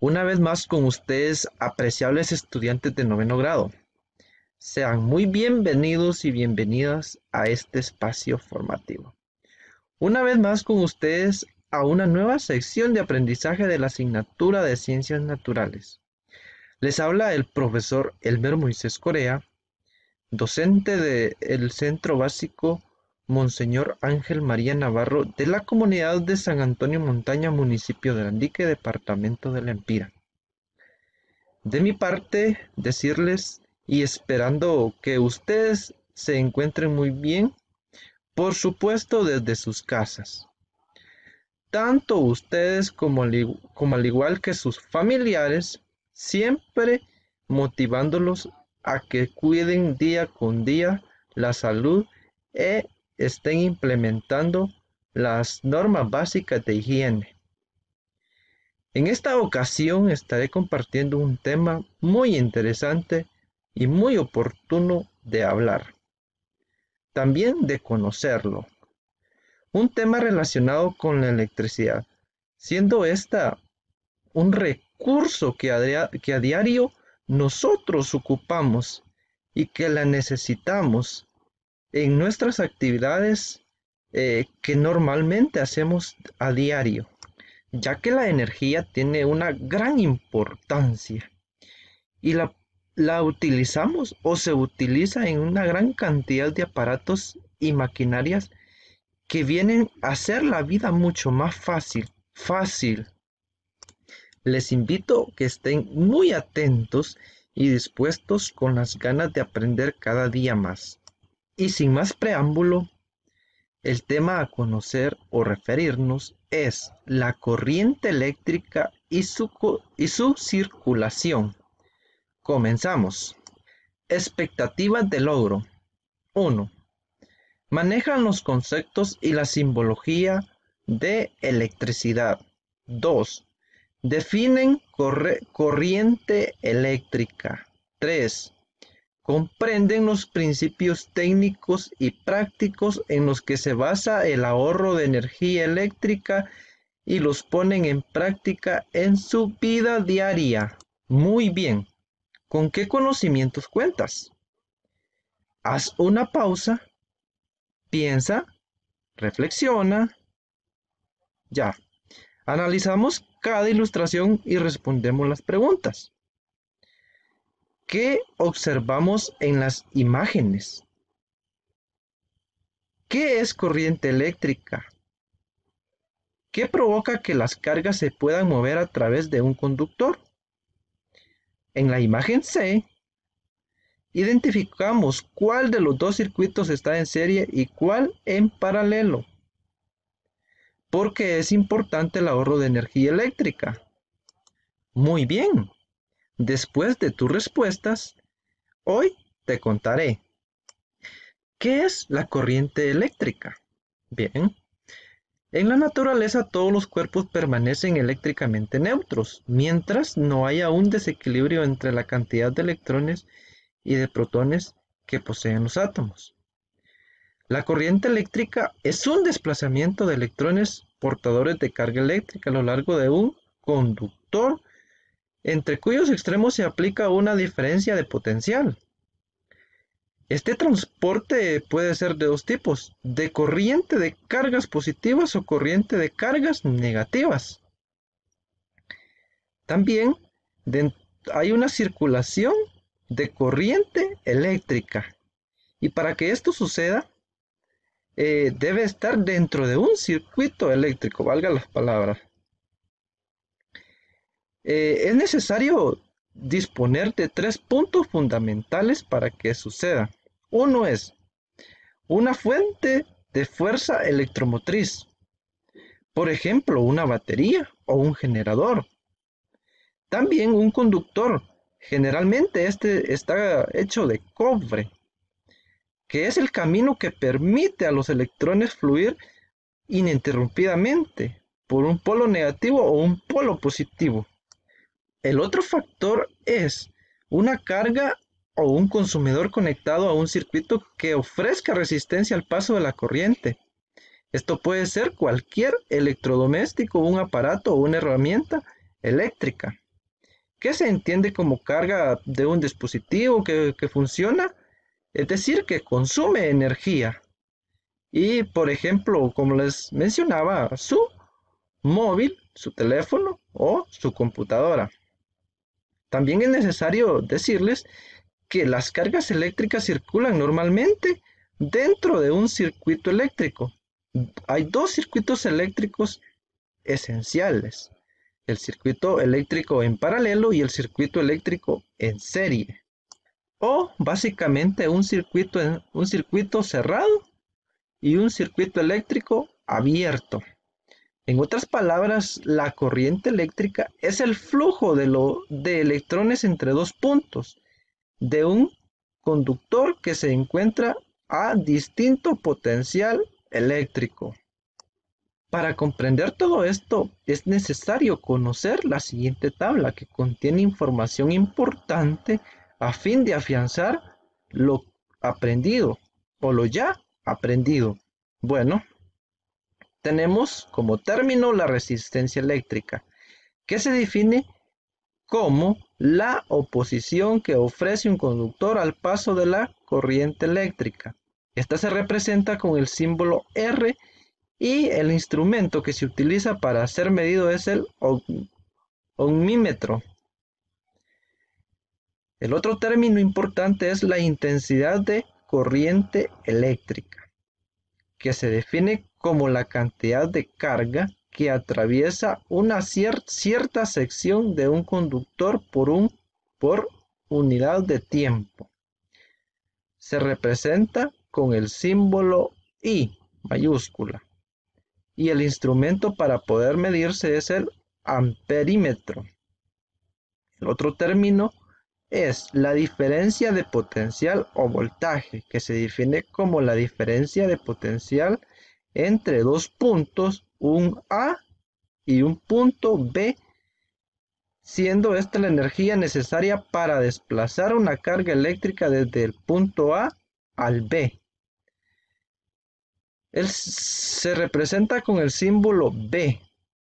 Una vez más con ustedes, apreciables estudiantes de noveno grado. Sean muy bienvenidos y bienvenidas a este espacio formativo. Una vez más con ustedes a una nueva sección de aprendizaje de la asignatura de Ciencias Naturales. Les habla el profesor Elmer Moisés Corea, docente del Centro Básico Monseñor Ángel María Navarro de la comunidad de San Antonio Montaña, municipio de Andique, departamento de La Empira. De mi parte, decirles y esperando que ustedes se encuentren muy bien, por supuesto desde sus casas. Tanto ustedes como al, como al igual que sus familiares, siempre motivándolos a que cuiden día con día la salud e estén implementando las normas básicas de higiene. En esta ocasión estaré compartiendo un tema muy interesante y muy oportuno de hablar, también de conocerlo. Un tema relacionado con la electricidad, siendo esta un recurso que a, que a diario nosotros ocupamos y que la necesitamos en nuestras actividades eh, que normalmente hacemos a diario, ya que la energía tiene una gran importancia y la, la utilizamos o se utiliza en una gran cantidad de aparatos y maquinarias que vienen a hacer la vida mucho más fácil, fácil. Les invito que estén muy atentos y dispuestos con las ganas de aprender cada día más. Y sin más preámbulo, el tema a conocer o referirnos es la corriente eléctrica y su, y su circulación. Comenzamos. Expectativas de logro. 1. Manejan los conceptos y la simbología de electricidad. 2. Definen corriente eléctrica. 3 comprenden los principios técnicos y prácticos en los que se basa el ahorro de energía eléctrica y los ponen en práctica en su vida diaria. Muy bien, ¿con qué conocimientos cuentas? Haz una pausa, piensa, reflexiona. Ya, analizamos cada ilustración y respondemos las preguntas. ¿Qué observamos en las imágenes? ¿Qué es corriente eléctrica? ¿Qué provoca que las cargas se puedan mover a través de un conductor? En la imagen C, identificamos cuál de los dos circuitos está en serie y cuál en paralelo, porque es importante el ahorro de energía eléctrica. Muy bien. Después de tus respuestas, hoy te contaré. ¿Qué es la corriente eléctrica? Bien. En la naturaleza todos los cuerpos permanecen eléctricamente neutros, mientras no haya un desequilibrio entre la cantidad de electrones y de protones que poseen los átomos. La corriente eléctrica es un desplazamiento de electrones portadores de carga eléctrica a lo largo de un conductor entre cuyos extremos se aplica una diferencia de potencial. Este transporte puede ser de dos tipos, de corriente de cargas positivas o corriente de cargas negativas. También hay una circulación de corriente eléctrica. Y para que esto suceda, eh, debe estar dentro de un circuito eléctrico, valga las palabras. Eh, es necesario disponer de tres puntos fundamentales para que suceda. Uno es una fuente de fuerza electromotriz, por ejemplo, una batería o un generador. También un conductor, generalmente este está hecho de cobre, que es el camino que permite a los electrones fluir ininterrumpidamente por un polo negativo o un polo positivo. El otro factor es una carga o un consumidor conectado a un circuito que ofrezca resistencia al paso de la corriente. Esto puede ser cualquier electrodoméstico, un aparato o una herramienta eléctrica. ¿Qué se entiende como carga de un dispositivo que, que funciona? Es decir, que consume energía. Y, por ejemplo, como les mencionaba, su móvil, su teléfono o su computadora. También es necesario decirles que las cargas eléctricas circulan normalmente dentro de un circuito eléctrico. Hay dos circuitos eléctricos esenciales, el circuito eléctrico en paralelo y el circuito eléctrico en serie. O básicamente un circuito, un circuito cerrado y un circuito eléctrico abierto. En otras palabras, la corriente eléctrica es el flujo de, electrones entre dos puntos de un conductor que se encuentra a distinto potencial eléctrico. Para comprender todo esto es necesario conocer la siguiente tabla que contiene información importante a fin de afianzar lo aprendido o lo ya aprendido. Bueno, tenemos como término la resistencia eléctrica, que se define como la oposición que ofrece un conductor al paso de la corriente eléctrica. Esta se representa con el símbolo R y el instrumento que se utiliza para ser medido es el ohmímetro. El otro término importante es la intensidad de corriente eléctrica, que se define como la cantidad de carga que atraviesa una cierta sección de un conductor por, por unidad de tiempo. Se representa con el símbolo I mayúscula y el instrumento para poder medirse es el amperímetro. El otro término es la diferencia de potencial o voltaje, que se define como la diferencia de potencial entre dos puntos, un A y un punto B, siendo esta la energía necesaria para desplazar una carga eléctrica desde el punto A al B. se representa con el símbolo B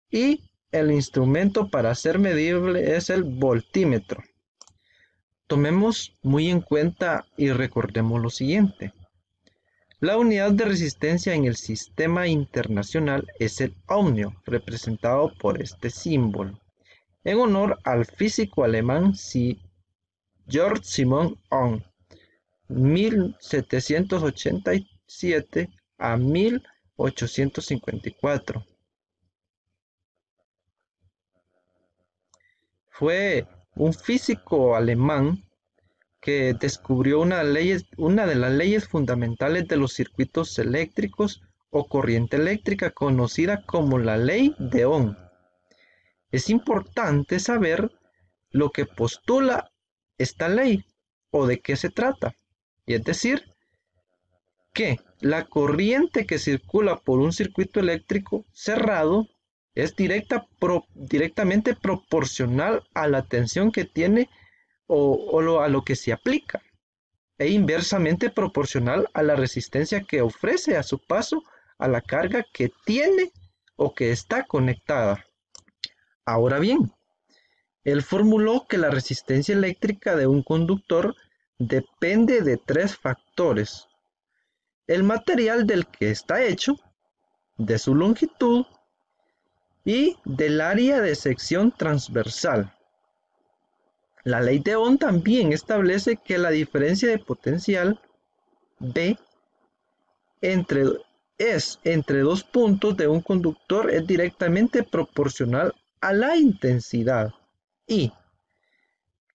y el instrumento para ser medible es el voltímetro. Tomemos muy en cuenta y recordemos lo siguiente. La unidad de resistencia en el sistema internacional es el ohmio, representado por este símbolo, en honor al físico alemán Georg Simon Ohm, 1787 a 1854. Fue un físico alemán que descubrió una, una de las leyes fundamentales de los circuitos eléctricos o corriente eléctrica conocida como la ley de Ohm. Es importante saber lo que postula esta ley o de qué se trata. Y es decir, que la corriente que circula por un circuito eléctrico cerrado es directa, directamente proporcional a la tensión que tiene o, a lo que se aplica e inversamente proporcional a la resistencia que ofrece a su paso a la carga que tiene o que está conectada. Ahora bien, él formuló que la resistencia eléctrica de un conductor depende de tres factores. El material del que está hecho, de su longitud y del área de sección transversal. La ley de Ohm también establece que la diferencia de potencial B entre, es entre dos puntos de un conductor es directamente proporcional a la intensidad I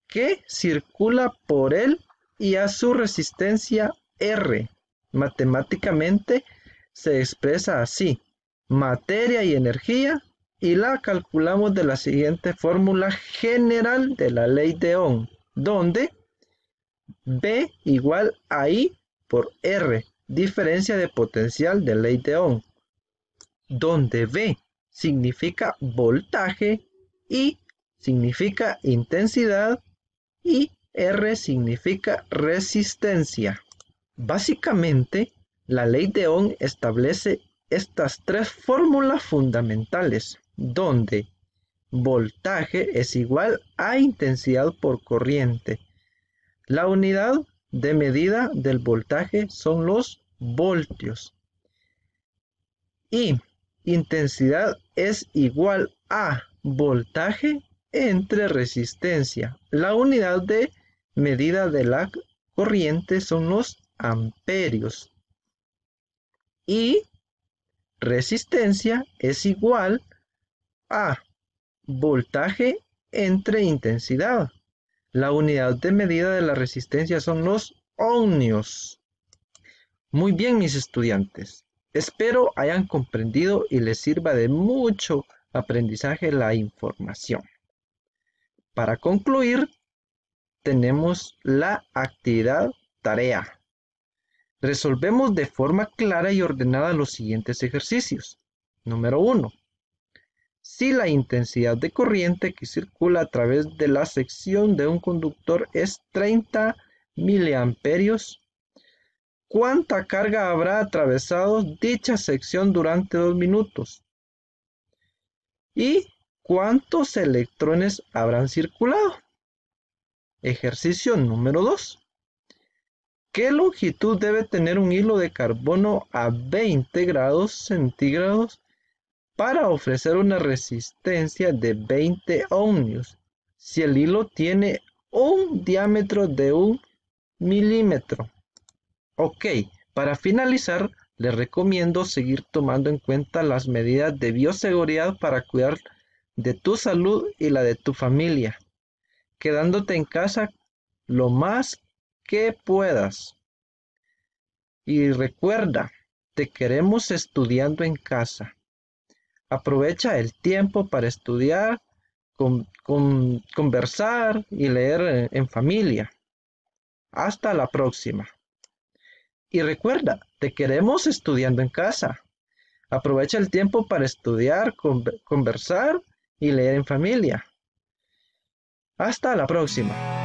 que circula por él y a su resistencia R. Matemáticamente se expresa así, materia y energía y la calculamos de la siguiente fórmula general de la ley de Ohm, donde B igual a I por R, diferencia de potencial de ley de Ohm, donde B significa voltaje, I significa intensidad y R significa resistencia. Básicamente, la ley de Ohm establece estas tres fórmulas fundamentales donde voltaje es igual a intensidad por corriente. La unidad de medida del voltaje son los voltios. Y intensidad es igual a voltaje entre resistencia. La unidad de medida de la corriente son los amperios. Y resistencia es igual a... A. Voltaje entre intensidad. La unidad de medida de la resistencia son los ohmios. Muy bien, mis estudiantes. Espero hayan comprendido y les sirva de mucho aprendizaje la información. Para concluir, tenemos la actividad tarea. Resolvemos de forma clara y ordenada los siguientes ejercicios. Número 1 si la intensidad de corriente que circula a través de la sección de un conductor es 30 miliamperios, ¿cuánta carga habrá atravesado dicha sección durante dos minutos? ¿Y cuántos electrones habrán circulado? Ejercicio número 2. ¿Qué longitud debe tener un hilo de carbono a 20 grados centígrados para ofrecer una resistencia de 20 ohmios si el hilo tiene un diámetro de un milímetro. Ok, para finalizar, les recomiendo seguir tomando en cuenta las medidas de bioseguridad para cuidar de tu salud y la de tu familia, quedándote en casa lo más que puedas. Y recuerda, te queremos estudiando en casa aprovecha el tiempo para estudiar, conversar y leer en, familia. Hasta la próxima. Y recuerda, te queremos estudiando en casa. Aprovecha el tiempo para estudiar, conversar y leer en familia. Hasta la próxima.